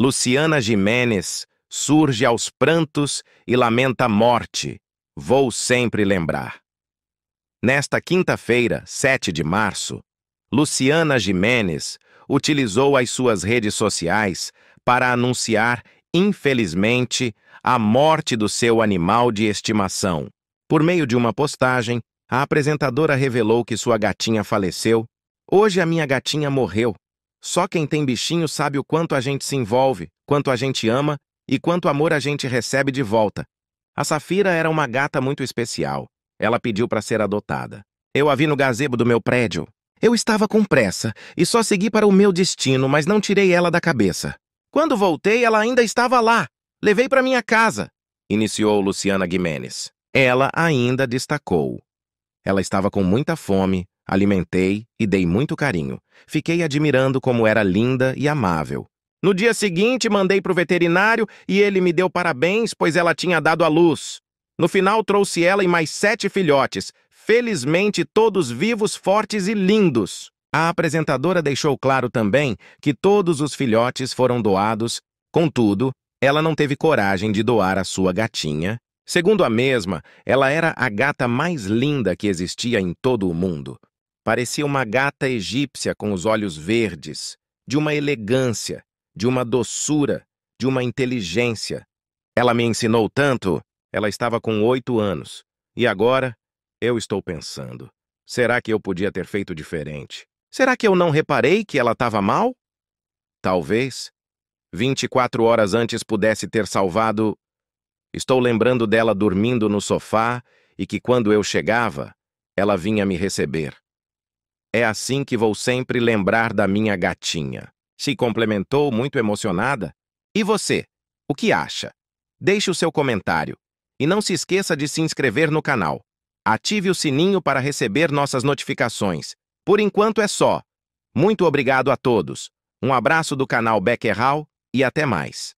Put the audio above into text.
Luciana Jimenez surge aos prantos e lamenta a morte. Vou sempre lembrar. Nesta quinta-feira, 7 de março, Luciana Jimenez utilizou as suas redes sociais para anunciar, infelizmente, a morte do seu animal de estimação. Por meio de uma postagem, a apresentadora revelou que sua gatinha faleceu. Hoje a minha gatinha morreu. Só quem tem bichinho sabe o quanto a gente se envolve, quanto a gente ama e quanto amor a gente recebe de volta. A Safira era uma gata muito especial. Ela pediu para ser adotada. Eu a vi no gazebo do meu prédio. Eu estava com pressa e só segui para o meu destino, mas não tirei ela da cabeça. Quando voltei, ela ainda estava lá. Levei para minha casa, iniciou Luciana Guimenes. Ela ainda destacou. Ela estava com muita fome, Alimentei e dei muito carinho. Fiquei admirando como era linda e amável. No dia seguinte, mandei para o veterinário e ele me deu parabéns, pois ela tinha dado à luz. No final, trouxe ela e mais sete filhotes, felizmente todos vivos, fortes e lindos. A apresentadora deixou claro também que todos os filhotes foram doados, contudo, ela não teve coragem de doar a sua gatinha. Segundo a mesma, ela era a gata mais linda que existia em todo o mundo. Parecia uma gata egípcia com os olhos verdes, de uma elegância, de uma doçura, de uma inteligência. Ela me ensinou tanto, ela estava com oito anos. E agora, eu estou pensando: será que eu podia ter feito diferente? Será que eu não reparei que ela estava mal? Talvez. 24 horas antes pudesse ter salvado. Estou lembrando dela dormindo no sofá e que quando eu chegava, ela vinha me receber. É assim que vou sempre lembrar da minha gatinha. Se complementou muito emocionada. E você, o que acha? Deixe o seu comentário. E não se esqueça de se inscrever no canal. Ative o sininho para receber nossas notificações. Por enquanto é só. Muito obrigado a todos. Um abraço do canal Beckerhal e até mais.